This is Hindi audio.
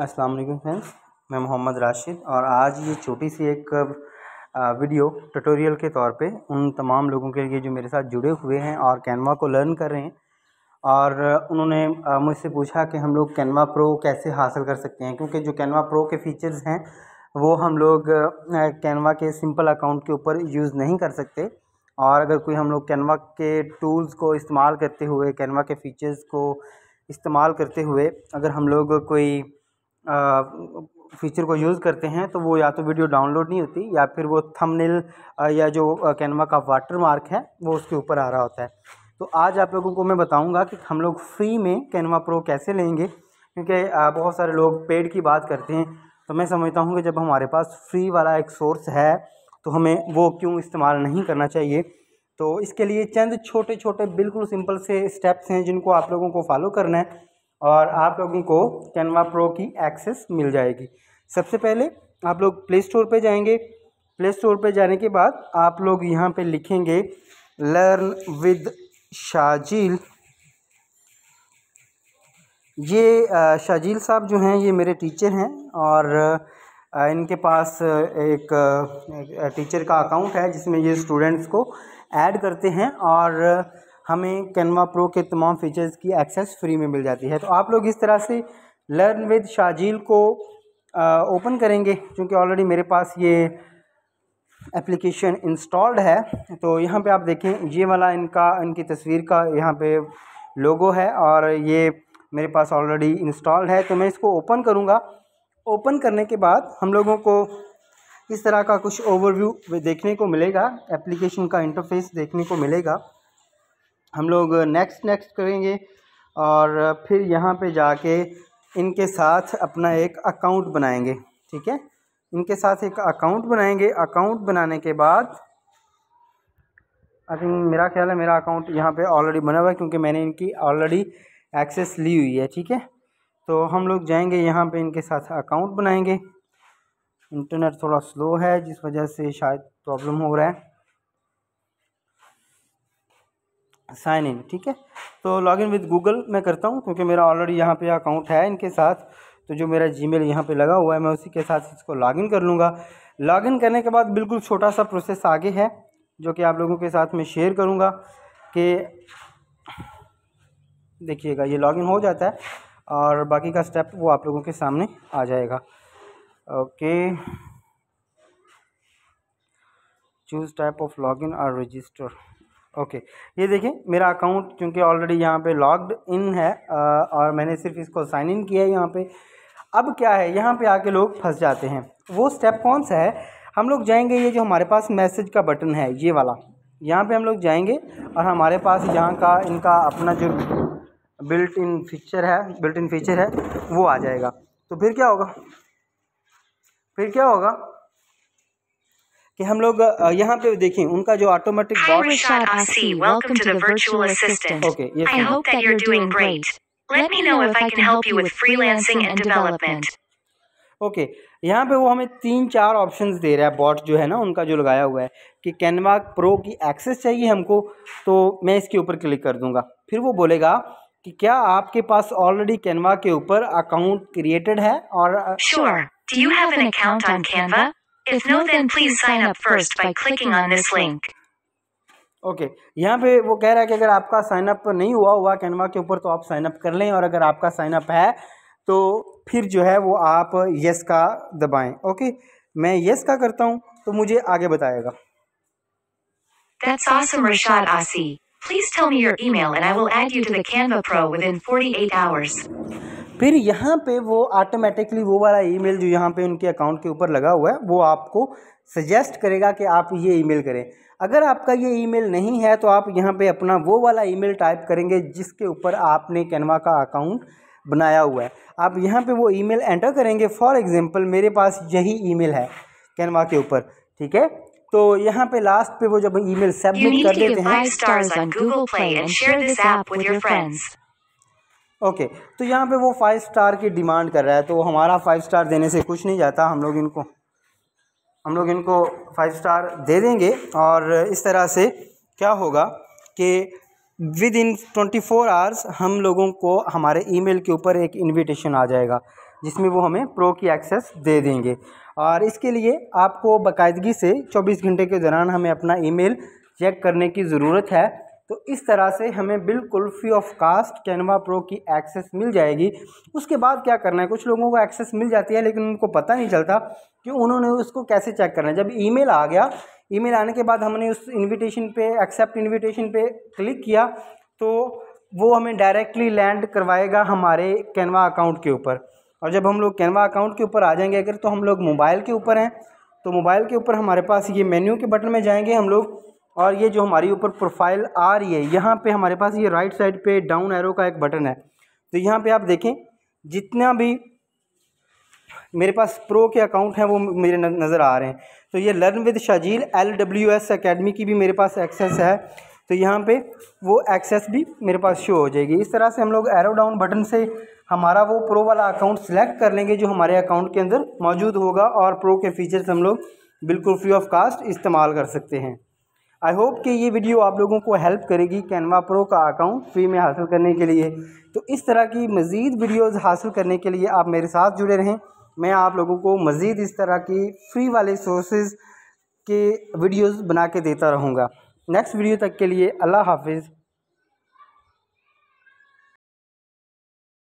अस्सलाम वालेकुम फ्रेंड्स मैं मोहम्मद राशिद और आज ये छोटी सी एक वीडियो ट्यूटोरियल के तौर पे उन तमाम लोगों के लिए जो मेरे साथ जुड़े हुए हैं और कैनवा को लर्न कर रहे हैं और उन्होंने मुझसे पूछा कि हम लोग कैनवा प्रो कैसे हासिल कर सकते हैं क्योंकि जो कैनवा प्रो के फ़ीचर्स हैं वो हम लोग कैनवा के सिंपल अकाउंट के ऊपर यूज़ नहीं कर सकते और अगर कोई हम लोग कैनवा के टूल्स को इस्तेमाल करते हुए कैनवा के फ़ीचर्स को इस्तेमाल करते हुए अगर हम लोग कोई फीचर को यूज़ करते हैं तो वो या तो वीडियो डाउनलोड नहीं होती या फिर वो थंबनेल या जो कैनवा का वाटर मार्क है वो उसके ऊपर आ रहा होता है तो आज आप लोगों को मैं बताऊंगा कि हम लोग फ्री में कैनवा प्रो कैसे लेंगे क्योंकि बहुत सारे लोग पेड की बात करते हैं तो मैं समझता हूँ कि जब हमारे पास फ्री वाला एक सोर्स है तो हमें वो क्यों इस्तेमाल नहीं करना चाहिए तो इसके लिए चंद छोटे छोटे बिल्कुल सिंपल से स्टेप्स हैं जिनको आप लोगों को फॉलो करना है और आप लोगों को कैनवा प्रो की एक्सेस मिल जाएगी सबसे पहले आप लोग प्ले स्टोर पर जाएंगे प्ले स्टोर पर जाने के बाद आप लोग यहाँ पे लिखेंगे लर्न विद शाजील ये शाजील साहब जो हैं ये मेरे टीचर हैं और इनके पास एक टीचर का अकाउंट है जिसमें ये स्टूडेंट्स को ऐड करते हैं और हमें कैनवा प्रो के तमाम फीचर्स की एक्सेस फ्री में मिल जाती है तो आप लोग इस तरह से लर्न विद शाजील को ओपन करेंगे क्योंकि ऑलरेडी मेरे पास ये एप्लीकेशन इंस्टॉल्ड है तो यहाँ पे आप देखें ये वाला इनका इनकी तस्वीर का यहाँ पे लोगो है और ये मेरे पास ऑलरेडी इंस्टॉल्ड है तो मैं इसको ओपन करूँगा ओपन करने के बाद हम लोगों को इस तरह का कुछ ओवरव्यू देखने को मिलेगा एप्लीकेशन का इंटरफेस देखने को मिलेगा हम लोग नेक्स्ट नेक्स्ट करेंगे और फिर यहाँ पे जाके इनके साथ अपना एक अकाउंट बनाएंगे ठीक है इनके साथ एक अकाउंट बनाएंगे अकाउंट बनाने के बाद आई थिंक मेरा ख्याल है मेरा अकाउंट यहाँ पे ऑलरेडी बना हुआ है क्योंकि मैंने इनकी ऑलरेडी एक्सेस ली हुई है ठीक है तो हम लोग जाएंगे यहाँ पे इनके साथ अकाउंट बनाएंगे इंटरनेट थोड़ा स्लो है जिस वजह से शायद प्रॉब्लम हो रहा है साइन इन ठीक है तो लॉग इन विद गूगल मैं करता हूँ क्योंकि मेरा ऑलरेडी यहाँ पे अकाउंट है इनके साथ तो जो मेरा जी मेल यहाँ पर लगा हुआ है मैं उसी के साथ इसको इन कर लूँगा इन करने के बाद बिल्कुल छोटा सा प्रोसेस आगे है जो कि आप लोगों के साथ मैं शेयर करूँगा कि देखिएगा ये लॉगिन हो जाता है और बाकी का स्टेप वो आप लोगों के सामने आ जाएगा okay choose type of login और रजिस्टर ओके ये देखें मेरा अकाउंट चूँकि ऑलरेडी यहाँ पे लॉग्ड इन है और मैंने सिर्फ इसको साइन इन किया है यहाँ पे अब क्या है यहाँ पे आके लोग फंस जाते हैं वो स्टेप कौन सा है हम लोग जाएंगे ये जो हमारे पास मैसेज का बटन है ये वाला यहाँ पे हम लोग जाएंगे और हमारे पास यहाँ का इनका अपना जो बिल्ट इन फीचर है बिल्ट इन फीचर है वो आ जाएगा तो फिर क्या होगा फिर क्या होगा कि हम लोग यहाँ पे देखें उनका जो ऑटोमेटिक ओके okay, यहाँ पे वो हमें तीन चार ऑप्शंस दे रहा है बॉट जो है ना उनका जो लगाया हुआ है कि कैनवा प्रो की एक्सेस चाहिए हमको तो मैं इसके ऊपर क्लिक कर दूंगा फिर वो बोलेगा कि क्या आपके पास ऑलरेडी कैनवा के ऊपर अकाउंट क्रिएटेड है और sure. Do you have an account on Canva? If no, then please sign up first by clicking on this link. Okay okay. यहाँ पे वो कह रहा है कि अगर आपका साइनअप नहीं हुआ हुआ कैनवा के ऊपर तो आप साइनअप कर लें और अगर आपका साइनअप है तो फिर जो है वो आप यस का दबाएं ओके okay? मैं यस का करता हूँ तो मुझे आगे बताएगा That's awesome, Rashad Asi. Please tell me your email and I will add you to the Canva Pro within 48 hours. फिर यहाँ पे वो ऑटोमेटिकली वो वाला ईमेल जो यहाँ पे उनके अकाउंट के ऊपर लगा हुआ है वो आपको सजेस्ट करेगा कि आप ये ईमेल करें अगर आपका ये ईमेल नहीं है तो आप यहाँ पे अपना वो वाला ईमेल टाइप करेंगे जिसके ऊपर आपने कैनवा का अकाउंट बनाया हुआ है आप यहाँ पे वो ईमेल एंटर करेंगे फॉर एग्ज़ाम्पल मेरे पास यही ईमेल है कैनवा के ऊपर ठीक है तो यहाँ पे लास्ट पे वो जब ईमेल सबमिट कर देते हैं ओके तो यहाँ पे वो फाइव स्टार की डिमांड कर रहा है तो हमारा फाइव स्टार देने से कुछ नहीं जाता हम लोग इनको हम लोग इनको फाइव स्टार दे देंगे और इस तरह से क्या होगा कि within twenty four hours हम लोगों को हमारे ईमेल के ऊपर एक इनविटेशन आ जाएगा जिसमें वो हमें प्रो की एक्सेस दे देंगे और इसके लिए आपको बाकायदगी से 24 घंटे के दौरान हमें अपना ईमेल चेक करने की ज़रूरत है तो इस तरह से हमें बिल्कुल free of cost Canva pro की एक्सेस मिल जाएगी उसके बाद क्या करना है कुछ लोगों को एक्सेस मिल जाती है लेकिन उनको पता नहीं चलता कि उन्होंने उसको कैसे चेक करना है जब ईमेल आ गया ईमेल आने के बाद हमने उस इनविटेशन पे एक्सेप्ट इनविटेशन पे क्लिक किया तो वो हमें डायरेक्टली लैंड करवाएगा हमारे कैनवा अकाउंट के ऊपर और जब हम लोग कैनवा अकाउंट के ऊपर आ जाएंगे अगर तो हम लोग मोबाइल के ऊपर हैं तो मोबाइल के ऊपर हमारे पास ये मेन्यू के बटन में जाएंगे हम लोग और ये जो हमारी ऊपर प्रोफाइल आ रही है यहाँ पे हमारे पास ये राइट साइड पे डाउन एरो का एक बटन है तो यहाँ पे आप देखें जितना भी मेरे पास प्रो के अकाउंट हैं वो मेरे नज़र आ रहे हैं तो ये learn with Shajil L W S academy की भी मेरे पास एक्सेस है तो यहाँ पे वो एक्सेस भी मेरे पास शो हो जाएगी इस तरह से हम लोग एरो डाउन बटन से हमारा वो प्रो वाला अकाउंट सेलेक्ट कर लेंगे जो हमारे अकाउंट के अंदर मौजूद होगा और प्रो के फीचर्स हम लोग बिल्कुल फ्री ऑफ कास्ट इस्तेमाल कर सकते हैं आई होप कि ये वीडियो आप लोगों को हेल्प करेगी कैनवा प्रो का अकाउंट फ्री में हासिल करने के लिए तो इस तरह की मज़ीद वीडियोज़ हासिल करने के लिए आप मेरे साथ जुड़े रहें मैं आप लोगों को मज़ीद इस तरह की फ्री वाले सोर्सेज के वीडियोज़ बना के देता रहूँगा नेक्स्ट वीडियो तक के लिए अल्लाह हाफिज़